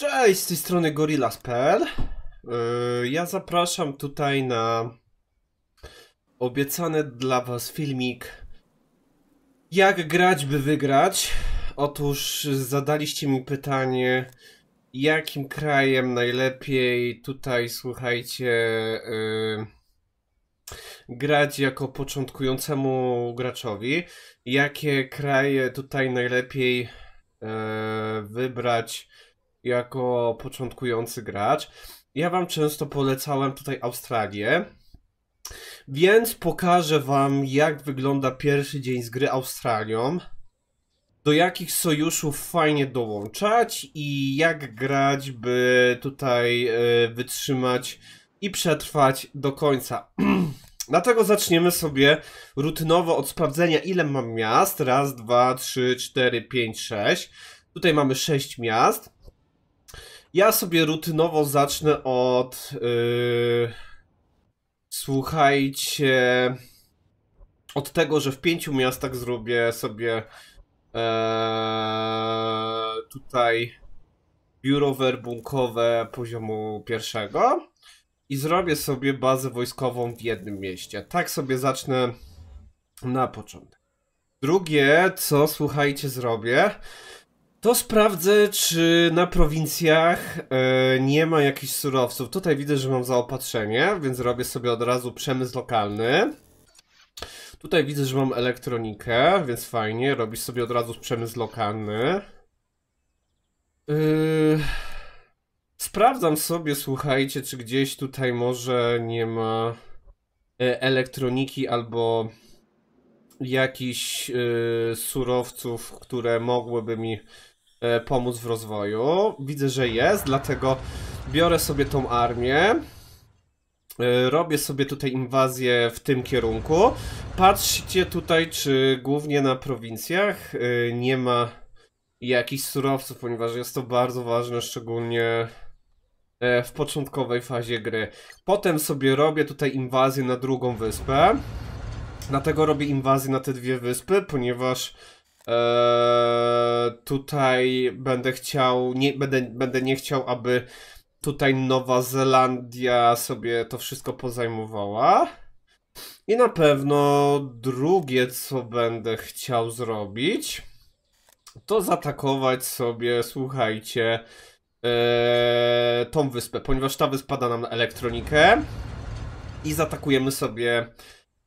Cześć, z tej strony Gorillas.pl e, Ja zapraszam tutaj na obiecany dla was filmik Jak grać, by wygrać? Otóż zadaliście mi pytanie jakim krajem najlepiej tutaj, słuchajcie, e, grać jako początkującemu graczowi? Jakie kraje tutaj najlepiej e, wybrać jako początkujący gracz. Ja wam często polecałem tutaj Australię. Więc pokażę wam, jak wygląda pierwszy dzień z gry Australią, do jakich sojuszów fajnie dołączać i jak grać, by tutaj e, wytrzymać i przetrwać do końca. Dlatego zaczniemy sobie rutynowo od sprawdzenia, ile mam miast. Raz, dwa, trzy, cztery, pięć, sześć. Tutaj mamy sześć miast. Ja sobie rutynowo zacznę od. Yy, słuchajcie. Od tego, że w pięciu miastach zrobię sobie e, tutaj biuro werbunkowe poziomu pierwszego i zrobię sobie bazę wojskową w jednym mieście. Tak sobie zacznę na początek. Drugie, co słuchajcie, zrobię, to sprawdzę, czy na prowincjach yy, nie ma jakichś surowców. Tutaj widzę, że mam zaopatrzenie, więc robię sobie od razu przemysł lokalny. Tutaj widzę, że mam elektronikę, więc fajnie, robisz sobie od razu przemysł lokalny. Yy... Sprawdzam sobie, słuchajcie, czy gdzieś tutaj może nie ma e, elektroniki albo jakichś yy, surowców, które mogłyby mi E, pomóc w rozwoju. Widzę, że jest, dlatego biorę sobie tą armię. E, robię sobie tutaj inwazję w tym kierunku. Patrzcie tutaj, czy głównie na prowincjach e, nie ma jakichś surowców, ponieważ jest to bardzo ważne, szczególnie w początkowej fazie gry. Potem sobie robię tutaj inwazję na drugą wyspę. Dlatego robię inwazję na te dwie wyspy, ponieważ Eee, tutaj będę chciał, nie, będę, będę nie chciał, aby tutaj Nowa Zelandia sobie to wszystko pozajmowała. I na pewno drugie, co będę chciał zrobić, to zaatakować sobie, słuchajcie, Yy, tą wyspę, ponieważ ta wyspa da nam elektronikę i zaatakujemy sobie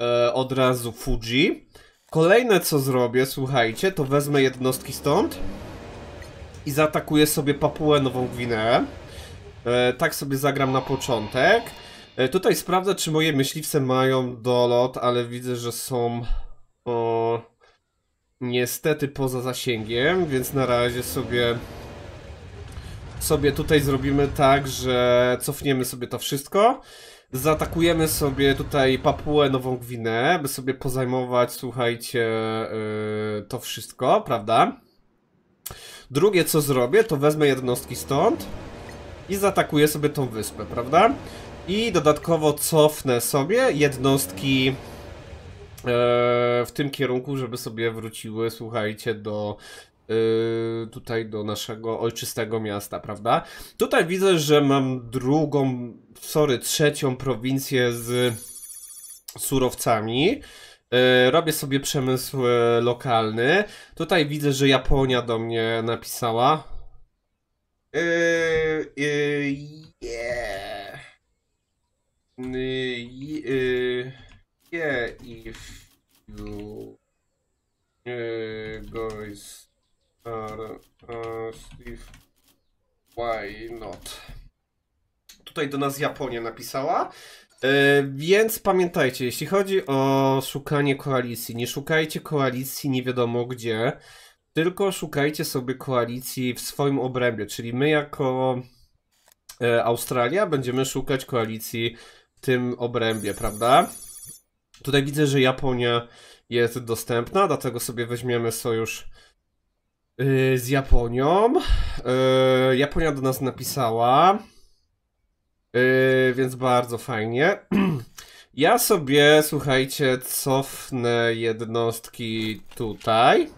yy, od razu Fuji. Kolejne co zrobię, słuchajcie, to wezmę jednostki stąd i zaatakuję sobie Papuę Nową Gwineę. E, tak sobie zagram na początek. E, tutaj sprawdzę, czy moje myśliwce mają dolot, ale widzę, że są o, niestety poza zasięgiem, więc na razie sobie sobie tutaj zrobimy tak, że cofniemy sobie to wszystko. Zaatakujemy sobie tutaj Papuę Nową Gwinę, by sobie pozajmować, słuchajcie, yy, to wszystko, prawda? Drugie co zrobię, to wezmę jednostki stąd i zaatakuję sobie tą wyspę, prawda? I dodatkowo cofnę sobie jednostki yy, w tym kierunku, żeby sobie wróciły, słuchajcie, do tutaj do naszego ojczystego miasta, prawda? Tutaj widzę, że mam drugą, sorry, trzecią prowincję z surowcami. Robię sobie przemysł lokalny. Tutaj widzę, że Japonia do mnie napisała. yeah. yeah, if you guys uh, Steve, why not? Tutaj do nas Japonia napisała. E, więc pamiętajcie, jeśli chodzi o szukanie koalicji, nie szukajcie koalicji nie wiadomo gdzie, tylko szukajcie sobie koalicji w swoim obrębie, czyli my jako e, Australia będziemy szukać koalicji w tym obrębie, prawda? Tutaj widzę, że Japonia jest dostępna, dlatego sobie weźmiemy sojusz Y, z Japonią. Y, Japonia do nas napisała. Y, więc bardzo fajnie. Ja sobie, słuchajcie, cofnę jednostki tutaj.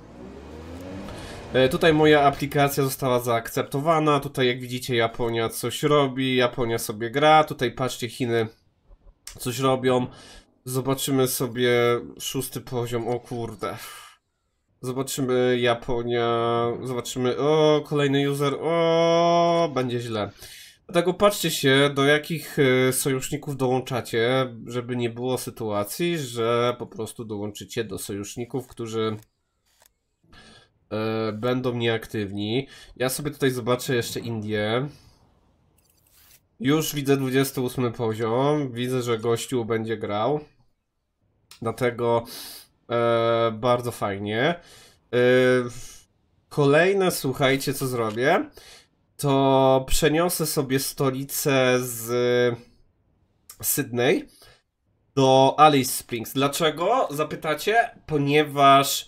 Tutaj moja aplikacja została zaakceptowana, tutaj jak widzicie Japonia coś robi, Japonia sobie gra, tutaj patrzcie Chiny coś robią. Zobaczymy sobie szósty poziom, o kurde. Zobaczymy Japonia, zobaczymy, o, kolejny user, o, będzie źle. Dlatego tak, patrzcie się, do jakich e, sojuszników dołączacie, żeby nie było sytuacji, że po prostu dołączycie do sojuszników, którzy y, będą nieaktywni. Ja sobie tutaj zobaczę jeszcze Indię. Już widzę 28 poziom, widzę, że gościu będzie grał. Dlatego E, bardzo fajnie. E, kolejne, słuchajcie, co zrobię, to przeniosę sobie stolicę z Sydney do Alice Springs. Dlaczego? Zapytacie? Ponieważ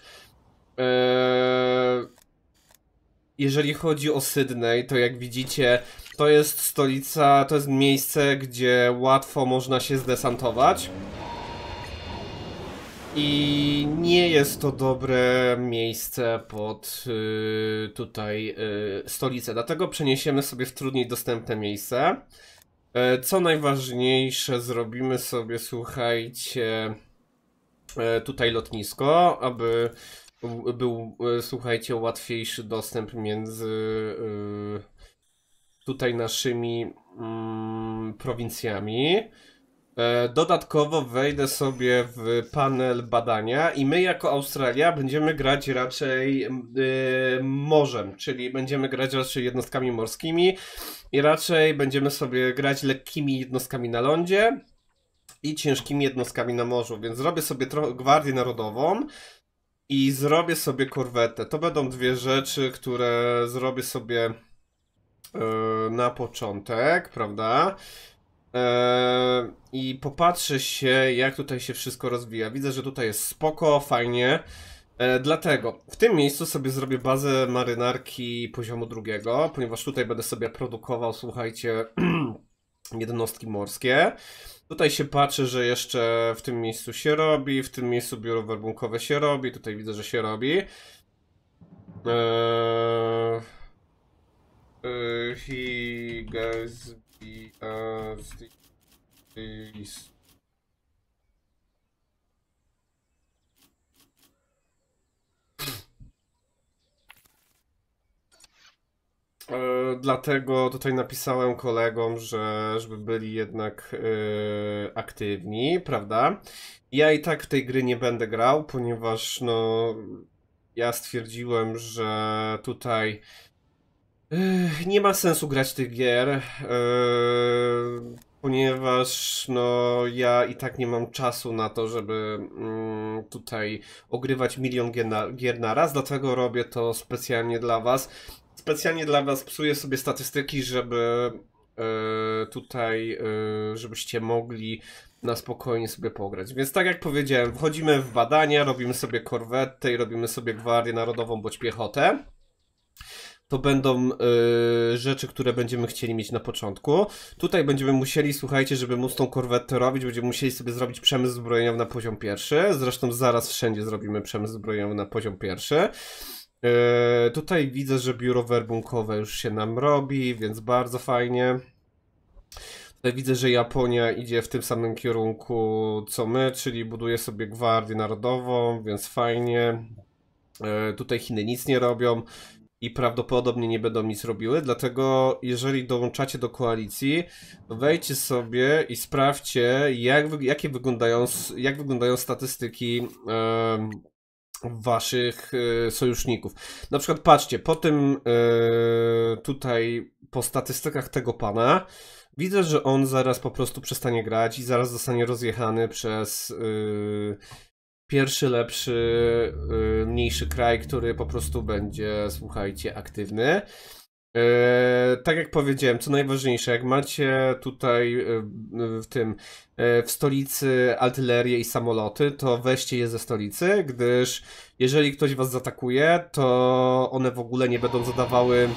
e, jeżeli chodzi o Sydney, to jak widzicie, to jest stolica, to jest miejsce, gdzie łatwo można się zdesantować. I nie jest to dobre miejsce pod y, tutaj y, stolicę, dlatego przeniesiemy sobie w trudniej dostępne miejsce. Y, co najważniejsze, zrobimy sobie, słuchajcie, e, tutaj lotnisko, aby był, e, słuchajcie, łatwiejszy dostęp między y, tutaj naszymi mm, prowincjami. E, dodatkowo wejdę sobie w panel badania i my jako Australia będziemy grać raczej yy, morzem, czyli będziemy grać raczej jednostkami morskimi i raczej będziemy sobie grać lekkimi jednostkami na lądzie i ciężkimi jednostkami na morzu, więc zrobię sobie gwardię narodową i zrobię sobie korwetę. To będą dwie rzeczy, które zrobię sobie yy, na początek, prawda? Eee, i popatrzę się, jak tutaj się wszystko rozwija. Widzę, że tutaj jest spoko, fajnie. Eee, dlatego w tym miejscu sobie zrobię bazę marynarki poziomu drugiego, ponieważ tutaj będę sobie produkował, słuchajcie, jednostki morskie. Tutaj się patrzy, że jeszcze w tym miejscu się robi, w tym miejscu biuro werbunkowe się robi, tutaj widzę, że się robi. Eee, he eee, guys i list. E, dlatego tutaj napisałem kolegom, że żeby byli jednak yy, aktywni, prawda? Ja i tak w tej gry nie będę grał, ponieważ no ja stwierdziłem, że tutaj nie ma sensu grać tych gier, yy, ponieważ no, ja i tak nie mam czasu na to, żeby yy, tutaj ogrywać milion gier na, gier na raz, dlatego robię to specjalnie dla Was. Specjalnie dla Was psuję sobie statystyki, żeby yy, tutaj, e, żebyście mogli na spokojnie sobie pograć. Więc tak jak powiedziałem, wchodzimy w badania, robimy sobie korwetę i robimy sobie Gwardię Narodową bądź piechotę to będą y, rzeczy, które będziemy chcieli mieć na początku. Tutaj będziemy musieli, słuchajcie, żeby móc tą korwetę robić, będziemy musieli sobie zrobić przemysł zbrojeniowy na poziom pierwszy. Zresztą zaraz wszędzie zrobimy przemysł zbrojeniowy na poziom pierwszy. Y, tutaj widzę, że biuro werbunkowe już się nam robi, więc bardzo fajnie. Tutaj widzę, że Japonia idzie w tym samym kierunku co my, czyli buduje sobie Gwardię Narodową, więc fajnie. Y, tutaj Chiny nic nie robią i prawdopodobnie nie będą nic robiły, dlatego jeżeli dołączacie do koalicji, wejdźcie sobie i sprawdźcie, jak, jakie wyglądają, jak wyglądają statystyki waszych e, sojuszników. Na przykład patrzcie, po tym e, tutaj, po statystykach tego pana, widzę, że on zaraz po prostu przestanie grać i zaraz zostanie rozjechany przez e, pierwszy, lepszy, y, mniejszy kraj, który po prostu będzie, słuchajcie, aktywny. Y, tak jak powiedziałem, co najważniejsze, jak macie tutaj y, w tym w stolicy artylerię i samoloty, to weźcie je ze stolicy, gdyż jeżeli ktoś was zaatakuje, to one w ogóle nie będą zadawały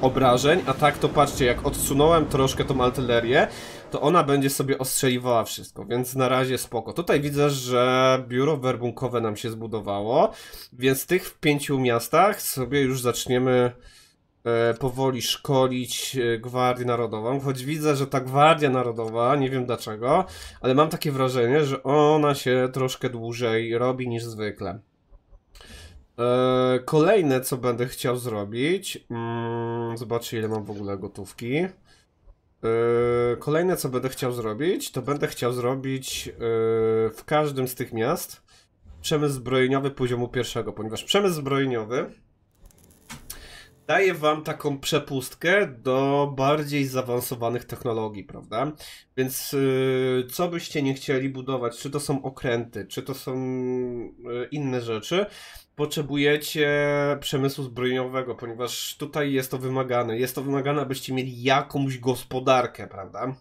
obrażeń, a tak to patrzcie, jak odsunąłem troszkę tą artylerię, to ona będzie sobie ostrzeliwała wszystko, więc na razie spoko. Tutaj widzę, że biuro werbunkowe nam się zbudowało, więc tych w pięciu miastach sobie już zaczniemy e, powoli szkolić e, Gwardię Narodową, choć widzę, że ta Gwardia Narodowa, nie wiem dlaczego, ale mam takie wrażenie, że ona się troszkę dłużej robi niż zwykle. E, kolejne, co będę chciał zrobić, mm, zobaczę ile mam w ogóle gotówki. Yy, kolejne, co będę chciał zrobić, to będę chciał zrobić yy, w każdym z tych miast przemysł zbrojeniowy poziomu pierwszego, ponieważ przemysł zbrojeniowy daje wam taką przepustkę do bardziej zaawansowanych technologii, prawda? Więc yy, co byście nie chcieli budować, czy to są okręty, czy to są yy, inne rzeczy, potrzebujecie przemysłu zbrojeniowego, ponieważ tutaj jest to wymagane. Jest to wymagane, abyście mieli jakąś gospodarkę, prawda?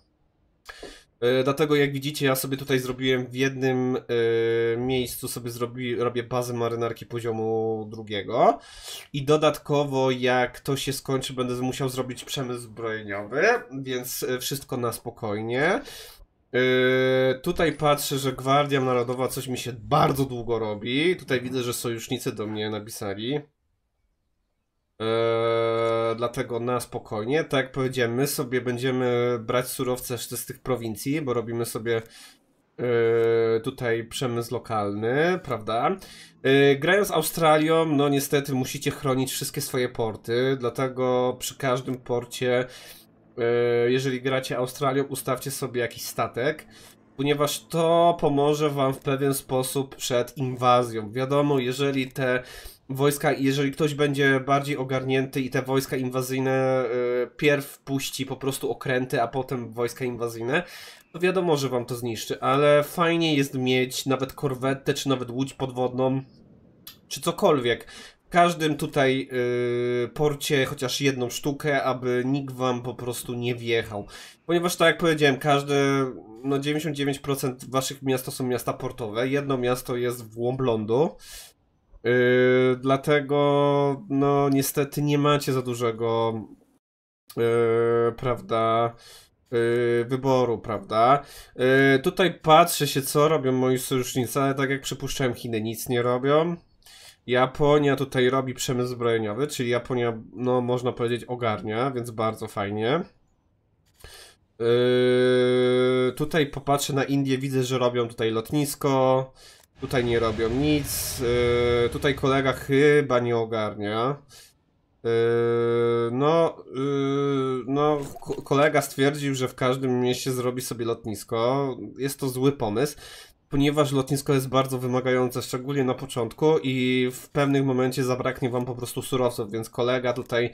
E, dlatego jak widzicie, ja sobie tutaj zrobiłem w jednym y, miejscu sobie zrobi, robię bazę marynarki poziomu drugiego i dodatkowo jak to się skończy, będę musiał zrobić przemysł zbrojeniowy, więc e, wszystko na spokojnie. Yy, tutaj patrzę, że Gwardia Narodowa coś mi się bardzo długo robi. Tutaj widzę, że sojusznicy do mnie napisali. Yy, dlatego na spokojnie, tak jak powiedziałem, my sobie będziemy brać surowce z tych prowincji, bo robimy sobie Yy, tutaj przemysł lokalny, prawda? Yy, grając Australią, no niestety musicie chronić wszystkie swoje porty, dlatego przy każdym porcie E, jeżeli gracie Australią, ustawcie sobie jakiś statek, ponieważ to pomoże wam w pewien sposób przed inwazją. Wiadomo, jeżeli te wojska, jeżeli ktoś będzie bardziej ogarnięty i te wojska inwazyjne e, pierw puści po prostu okręty, a potem wojska inwazyjne, to wiadomo, że wam to zniszczy, ale fajnie jest mieć nawet korwetę, czy nawet łódź podwodną, czy cokolwiek, każdym tutaj yy, porcie chociaż jedną sztukę, aby nikt wam po prostu nie wjechał. Ponieważ tak jak powiedziałem, każde no 99% waszych miast to są miasta portowe, jedno miasto jest w głąb lądu. Yy, dlatego, no niestety nie macie za dużego, yy, prawda, y, wyboru, prawda? Y, tutaj patrzę się, co robią moi sojusznicy, ale tak jak przypuszczałem, Chiny nic nie robią. Japonia tutaj robi przemysł zbrojeniowy, czyli Japonia, no można powiedzieć, ogarnia, więc bardzo fajnie. Yy, tutaj popatrzę na Indie, widzę, że robią tutaj lotnisko, tutaj nie robią nic, yy, tutaj kolega chyba nie ogarnia. Yy, no, yy, no, kolega stwierdził, że w każdym mieście zrobi sobie lotnisko. Jest to zły pomysł ponieważ lotnisko jest bardzo wymagające, szczególnie na początku i w pewnym momencie zabraknie wam po prostu surowców, więc kolega tutaj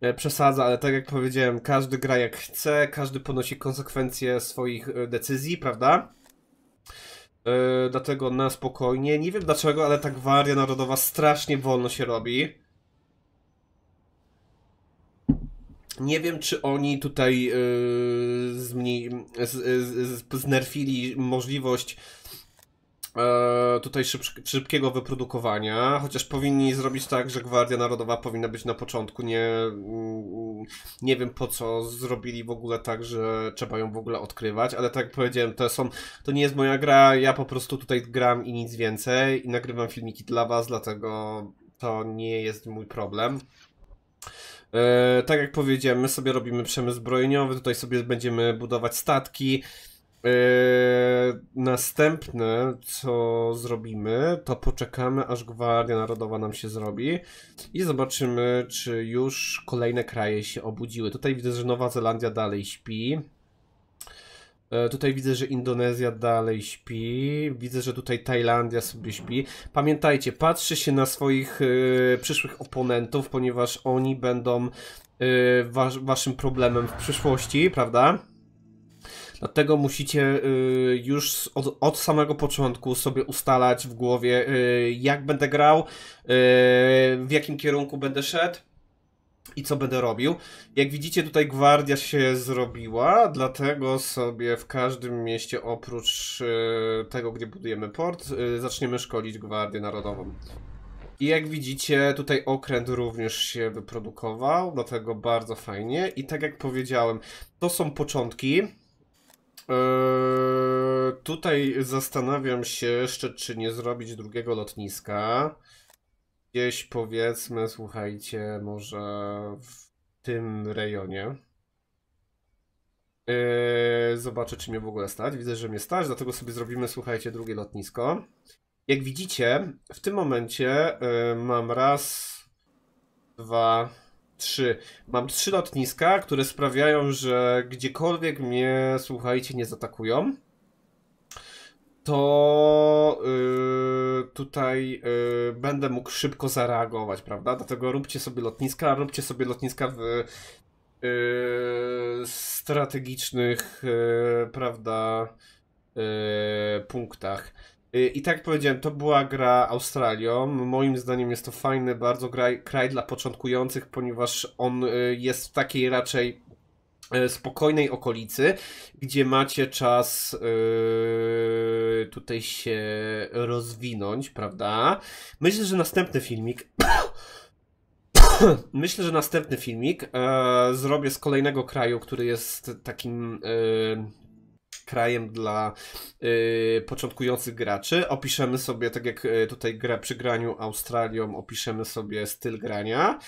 e, przesadza, ale tak jak powiedziałem, każdy gra jak chce, każdy ponosi konsekwencje swoich e, decyzji, prawda? Yy, dlatego na spokojnie. Nie wiem dlaczego, ale ta Gwardia Narodowa strasznie wolno się robi. Nie wiem, czy oni tutaj yy, zmniej, z, z, znerfili możliwość yy, tutaj szyb, szybkiego wyprodukowania, chociaż powinni zrobić tak, że Gwardia Narodowa powinna być na początku. Nie, yy, nie wiem po co zrobili w ogóle tak, że trzeba ją w ogóle odkrywać, ale tak jak powiedziałem, to, są, to nie jest moja gra, ja po prostu tutaj gram i nic więcej i nagrywam filmiki dla was, dlatego to nie jest mój problem. E, tak jak powiedziałem, my sobie robimy przemysł zbrojeniowy, tutaj sobie będziemy budować statki. E, następne, co zrobimy, to poczekamy, aż Gwardia Narodowa nam się zrobi i zobaczymy, czy już kolejne kraje się obudziły. Tutaj widzę, że Nowa Zelandia dalej śpi. E, tutaj widzę, że Indonezja dalej śpi. Widzę, że tutaj Tajlandia sobie śpi. Pamiętajcie, patrzy się na swoich y, przyszłych oponentów, ponieważ oni będą y, e, was, waszym problemem w przyszłości, prawda? Dlatego musicie już od, od, samego początku sobie ustalać w głowie, jak będę grał, w jakim kierunku będę szedł i co będę robił. Jak widzicie, tutaj gwardia się zrobiła, dlatego sobie w każdym mieście, oprócz e, tego, gdzie budujemy port, e, zaczniemy szkolić Gwardię Narodową. I jak widzicie, tutaj okręt również się wyprodukował, dlatego bardzo fajnie. I tak jak powiedziałem, to są początki. E, tutaj zastanawiam się jeszcze, czy nie zrobić drugiego lotniska gdzieś powiedzmy, słuchajcie, może w tym rejonie. Yy, zobaczę, czy mnie w ogóle stać. Widzę, że mnie stać, dlatego sobie zrobimy, słuchajcie, drugie lotnisko. Jak widzicie, w tym momencie yy, mam raz, dwa, trzy. Mam trzy lotniska, które sprawiają, że gdziekolwiek mnie, słuchajcie, nie zaatakują to yy, tutaj yy, będę mógł szybko zareagować, prawda? Dlatego róbcie sobie lotniska, róbcie sobie lotniska w yy, strategicznych, y, prawda, y, punktach. Y, I tak jak powiedziałem, to była gra Australią. Moim zdaniem jest to fajny bardzo kraj dla początkujących, ponieważ on jest w takiej raczej E, spokojnej okolicy, gdzie macie czas e, tutaj się rozwinąć, prawda? Myślę, że następny filmik. Myślę, że następny filmik e, zrobię z kolejnego kraju, który jest takim krajem dla y, początkujących graczy. Opiszemy sobie, tak jak y, tutaj gra przy graniu Australią, opiszemy sobie styl grania,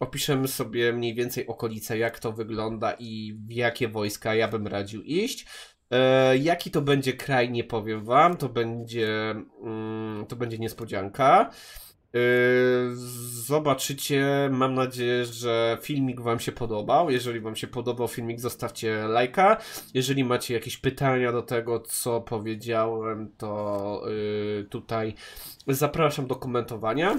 opiszemy sobie mniej więcej okolice, jak to wygląda i w jakie wojska ja bym radził iść. E, jaki to będzie kraj, nie powiem wam, to będzie, mm, to będzie niespodzianka. Yy, zobaczycie. Mam nadzieję, że filmik Wam się podobał. Jeżeli Wam się podobał filmik, zostawcie lajka. Jeżeli macie jakieś pytania do tego, co powiedziałem, to yy, tutaj zapraszam do komentowania.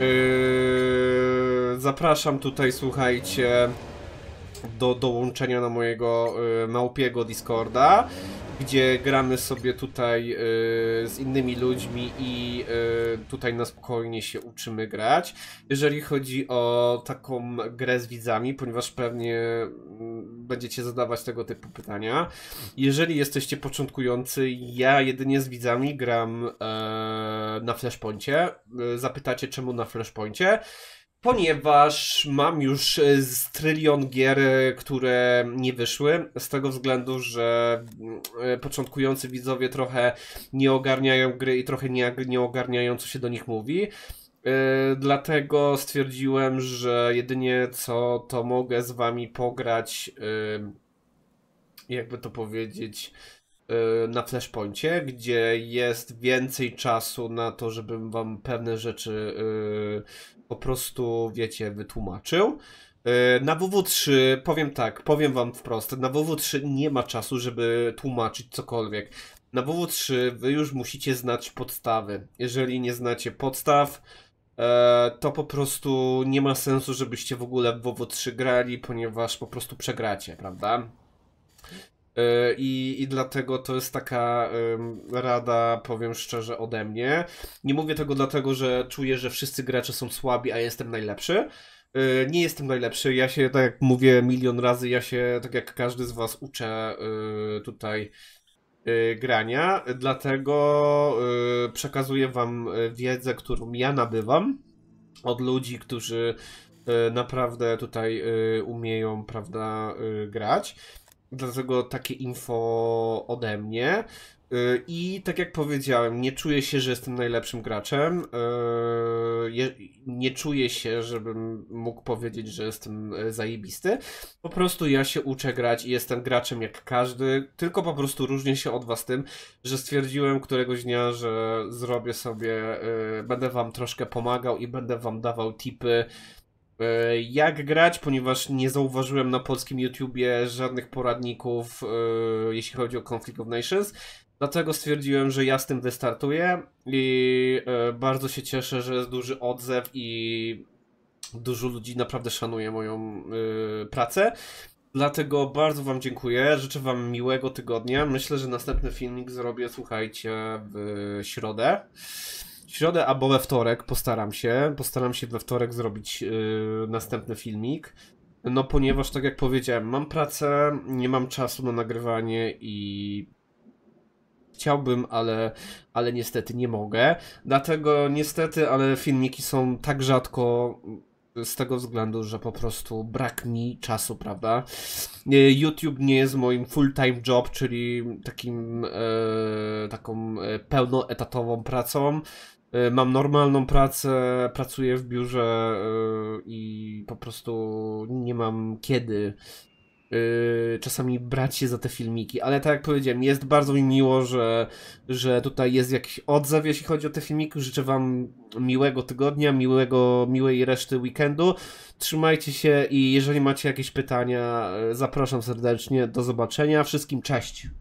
Yy, zapraszam tutaj, słuchajcie do dołączenia na mojego y, małpiego Discorda, gdzie gramy sobie tutaj y, z innymi ludźmi i y, tutaj na spokojnie się uczymy grać. Jeżeli chodzi o taką grę z widzami, ponieważ pewnie mm, będziecie zadawać tego typu pytania. Jeżeli jesteście początkujący, ja jedynie z widzami gram e, na Flashpoincie. Y, zapytacie czemu na Flashpoincie? ponieważ mam już e, z trylion gier, e, które nie wyszły, z tego względu, że mm, e, początkujący widzowie trochę nie ogarniają gry i trochę nie, nie ogarniają, co się do nich mówi. dlatego stwierdziłem, że jedynie co to mogę z wami pograć, jakby to powiedzieć, na Flashpointie, gdzie jest więcej czasu na to, żebym wam pewne rzeczy po prostu, wiecie, wytłumaczył. E, na WW3, powiem tak, powiem wam wprost, na WW3 nie ma czasu, żeby tłumaczyć cokolwiek. Na WW3 wy już musicie znać podstawy. Jeżeli nie znacie podstaw, e, to po prostu nie ma sensu, żebyście w ogóle w WW3 grali, ponieważ po prostu przegracie, prawda? E, I, I dlatego to jest taka rada, powiem szczerze, ode mnie. Nie mówię tego dlatego, że czuję, że wszyscy gracze są słabi, a jestem najlepszy. E, nie jestem najlepszy. Ja się, tak jak mówię milion razy, ja się, tak jak każdy z Was, uczę e, tutaj grania. Dlatego przekazuję Wam wiedzę, którą ja nabywam od ludzi, którzy naprawdę tutaj umieją, prawda, grać. Dlatego takie info ode mnie. Y, I tak jak powiedziałem, nie czuję się, że jestem najlepszym graczem. Y, nie czuję się, żebym mógł powiedzieć, że jestem y, zajebisty. Po prostu ja się uczę grać i jestem graczem jak każdy, tylko po prostu różnię się od was tym, że stwierdziłem któregoś dnia, że zrobię sobie, będę wam troszkę pomagał i będę wam dawał tipy E, jak grać, ponieważ nie zauważyłem na polskim YouTubie żadnych poradników, e, jeśli chodzi o Conflict of Nations. Dlatego stwierdziłem, że ja z tym wystartuję i e, bardzo się cieszę, że jest duży odzew i dużo ludzi naprawdę szanuje moją pracę. Dlatego bardzo Wam dziękuję. Życzę Wam miłego tygodnia. Myślę, że następny filmik zrobię, słuchajcie, w środę w środę albo we wtorek postaram się. Postaram się we wtorek zrobić yy, następny filmik. No ponieważ tak jak powiedziałem, mam pracę, nie mam czasu na nagrywanie i chciałbym, ale, ale niestety nie mogę. Dlatego niestety, ale filmiki są tak rzadko z tego względu, że po prostu brak mi czasu, prawda? Y, YouTube nie jest moim full-time job, czyli takim e, taką e, pełnoetatową pracą. Y, mam normalną pracę, pracuję w biurze y, i po prostu nie mam kiedy y, czasami brać się za te filmiki, ale tak jak powiedziałem, jest bardzo mi miło, że, że tutaj jest jakiś odzew, jeśli chodzi o te filmiki. Życzę Wam miłego tygodnia, miłego, miłej reszty weekendu. Trzymajcie się i jeżeli macie jakieś pytania, zapraszam serdecznie. Do zobaczenia. Wszystkim cześć!